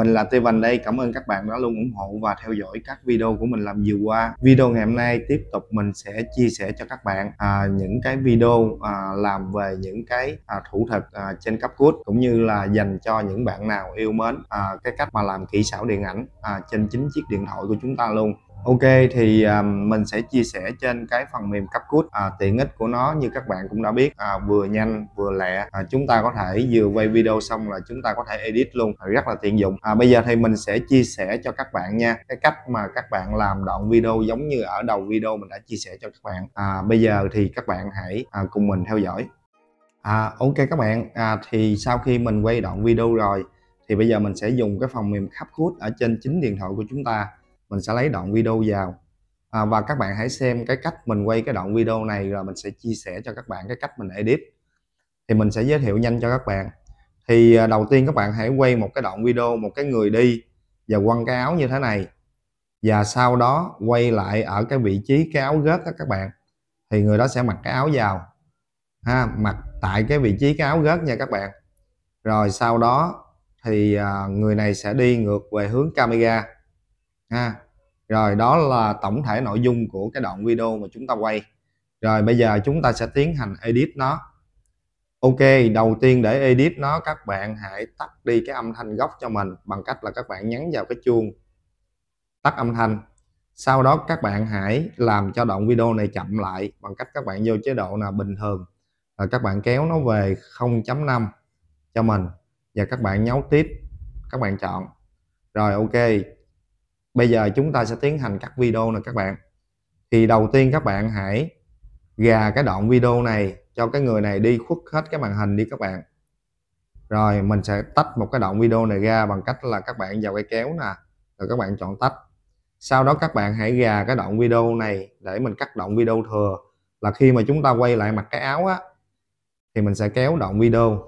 mình là Steven đây cảm ơn các bạn đã luôn ủng hộ và theo dõi các video của mình làm vừa qua video ngày hôm nay tiếp tục mình sẽ chia sẻ cho các bạn à, những cái video à, làm về những cái à, thủ thuật à, trên cấp cút cũng như là dành cho những bạn nào yêu mến à, cái cách mà làm kỹ xảo điện ảnh à, trên chính chiếc điện thoại của chúng ta luôn Ok thì um, mình sẽ chia sẻ trên cái phần mềm cấp cút à, tiện ích của nó như các bạn cũng đã biết à, vừa nhanh vừa lẹ à, chúng ta có thể vừa quay video xong là chúng ta có thể edit luôn à, rất là tiện dụng à, bây giờ thì mình sẽ chia sẻ cho các bạn nha cái cách mà các bạn làm đoạn video giống như ở đầu video mình đã chia sẻ cho các bạn à, bây giờ thì các bạn hãy à, cùng mình theo dõi à, ok các bạn à, thì sau khi mình quay đoạn video rồi thì bây giờ mình sẽ dùng cái phần mềm CapCut ở trên chính điện thoại của chúng ta mình sẽ lấy đoạn video vào à, và các bạn hãy xem cái cách mình quay cái đoạn video này rồi mình sẽ chia sẻ cho các bạn cái cách mình edit thì mình sẽ giới thiệu nhanh cho các bạn thì à, đầu tiên các bạn hãy quay một cái đoạn video một cái người đi và quăng cái áo như thế này và sau đó quay lại ở cái vị trí cái áo gớt đó các bạn thì người đó sẽ mặc cái áo vào ha mặc tại cái vị trí cái áo gớt nha các bạn rồi sau đó thì à, người này sẽ đi ngược về hướng camera ha rồi đó là tổng thể nội dung của cái đoạn video mà chúng ta quay rồi bây giờ chúng ta sẽ tiến hành edit nó ok đầu tiên để edit nó các bạn hãy tắt đi cái âm thanh gốc cho mình bằng cách là các bạn nhấn vào cái chuông tắt âm thanh sau đó các bạn hãy làm cho đoạn video này chậm lại bằng cách các bạn vô chế độ là bình thường rồi các bạn kéo nó về 0.5 cho mình và các bạn nhấu tiếp các bạn chọn rồi ok bây giờ chúng ta sẽ tiến hành cắt video nè các bạn thì đầu tiên các bạn hãy gà cái đoạn video này cho cái người này đi khuất hết cái màn hình đi các bạn rồi mình sẽ tách một cái đoạn video này ra bằng cách là các bạn vào cái kéo nè rồi các bạn chọn tách sau đó các bạn hãy gà cái đoạn video này để mình cắt đoạn video thừa là khi mà chúng ta quay lại mặt cái áo á thì mình sẽ kéo đoạn video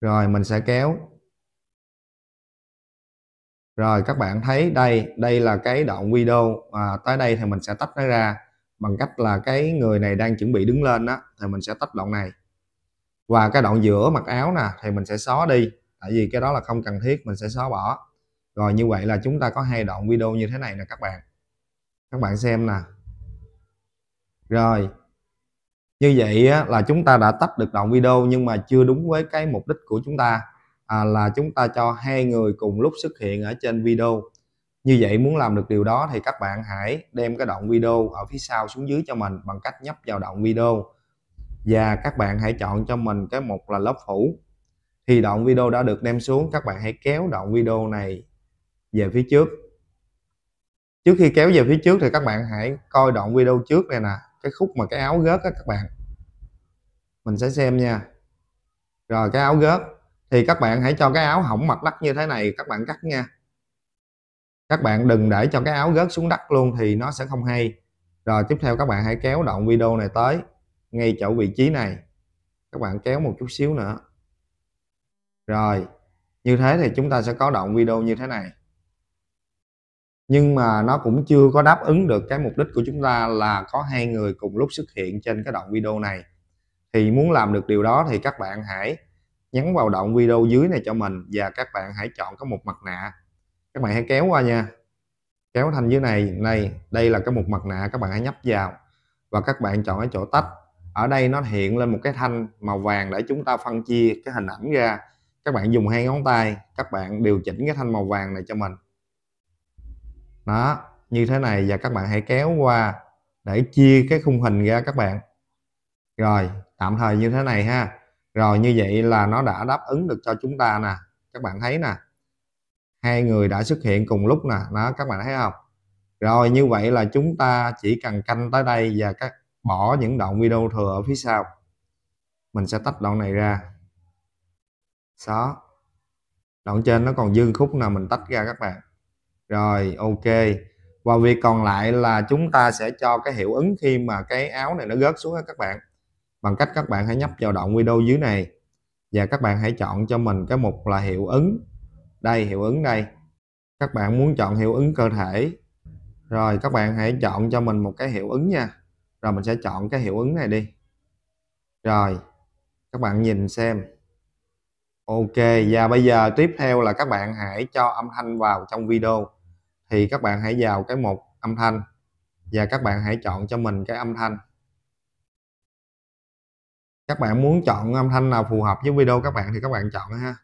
rồi mình sẽ kéo rồi các bạn thấy đây đây là cái đoạn video à, tới đây thì mình sẽ tách nó ra bằng cách là cái người này đang chuẩn bị đứng lên đó thì mình sẽ tách đoạn này và cái đoạn giữa mặc áo nè thì mình sẽ xóa đi tại vì cái đó là không cần thiết mình sẽ xóa bỏ rồi như vậy là chúng ta có hai đoạn video như thế này nè các bạn các bạn xem nè rồi như vậy là chúng ta đã tách được đoạn video nhưng mà chưa đúng với cái mục đích của chúng ta à, là chúng ta cho hai người cùng lúc xuất hiện ở trên video như vậy muốn làm được điều đó thì các bạn hãy đem cái đoạn video ở phía sau xuống dưới cho mình bằng cách nhấp vào đoạn video và các bạn hãy chọn cho mình cái mục là lớp phủ thì đoạn video đã được đem xuống các bạn hãy kéo đoạn video này về phía trước trước khi kéo về phía trước thì các bạn hãy coi đoạn video trước này nè cái khúc mà cái áo gớt á các bạn mình sẽ xem nha rồi cái áo gớt thì các bạn hãy cho cái áo hỏng mặt đất như thế này các bạn cắt nha các bạn đừng để cho cái áo rớt xuống đất luôn thì nó sẽ không hay rồi tiếp theo các bạn hãy kéo đoạn video này tới ngay chỗ vị trí này các bạn kéo một chút xíu nữa rồi như thế thì chúng ta sẽ có đoạn video như thế này nhưng mà nó cũng chưa có đáp ứng được cái mục đích của chúng ta là có hai người cùng lúc xuất hiện trên cái đoạn video này thì muốn làm được điều đó thì các bạn hãy nhấn vào đoạn video dưới này cho mình và các bạn hãy chọn có một mặt nạ các bạn hãy kéo qua nha kéo thành dưới này này đây là cái một mặt nạ các bạn hãy nhấp vào và các bạn chọn cái chỗ tách ở đây nó hiện lên một cái thanh màu vàng để chúng ta phân chia cái hình ảnh ra các bạn dùng hai ngón tay các bạn điều chỉnh cái thanh màu vàng này cho mình đó như thế này và các bạn hãy kéo qua để chia cái khung hình ra các bạn rồi tạm thời như thế này ha rồi như vậy là nó đã đáp ứng được cho chúng ta nè các bạn thấy nè hai người đã xuất hiện cùng lúc nè nó các bạn thấy không rồi như vậy là chúng ta chỉ cần canh tới đây và các bỏ những đoạn video thừa ở phía sau mình sẽ tách đoạn này ra đó đoạn trên nó còn dư khúc nào mình tách ra các bạn rồi ok và việc còn lại là chúng ta sẽ cho cái hiệu ứng khi mà cái áo này nó rớt xuống các bạn bằng cách các bạn hãy nhấp vào đoạn video dưới này và các bạn hãy chọn cho mình cái mục là hiệu ứng đây hiệu ứng đây các bạn muốn chọn hiệu ứng cơ thể rồi các bạn hãy chọn cho mình một cái hiệu ứng nha rồi mình sẽ chọn cái hiệu ứng này đi rồi các bạn nhìn xem ok và bây giờ tiếp theo là các bạn hãy cho âm thanh vào trong video thì các bạn hãy vào cái mục âm thanh và các bạn hãy chọn cho mình cái âm thanh các bạn muốn chọn âm thanh nào phù hợp với video các bạn thì các bạn chọn ha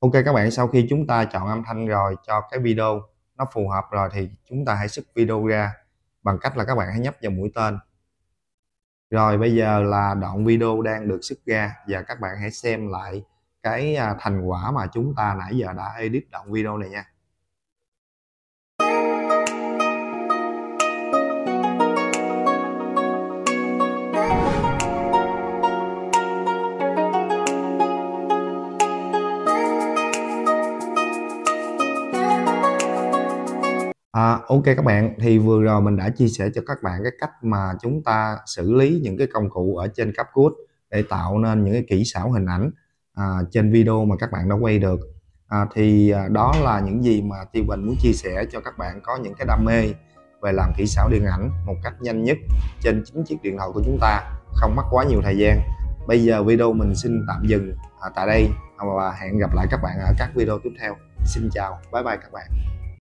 ok các bạn sau khi chúng ta chọn âm thanh rồi cho cái video nó phù hợp rồi thì chúng ta hãy xuất video ra bằng cách là các bạn hãy nhấp vào mũi tên rồi bây giờ là đoạn video đang được xuất ra và các bạn hãy xem lại cái à, thành quả mà chúng ta nãy giờ đã edit đoạn video này nha ok các bạn thì vừa rồi mình đã chia sẻ cho các bạn cái cách mà chúng ta xử lý những cái công cụ ở trên CapCut để tạo nên những cái kỹ xảo hình ảnh à, trên video mà các bạn đã quay được à, thì à, đó là những gì mà Tiêu Bình muốn chia sẻ cho các bạn có những cái đam mê về làm kỹ xảo điện ảnh một cách nhanh nhất trên chính chiếc điện thoại của chúng ta không mất quá nhiều thời gian bây giờ video mình xin tạm dừng à, tại đây à, và hẹn gặp lại các bạn ở các video tiếp theo xin chào bye bye các bạn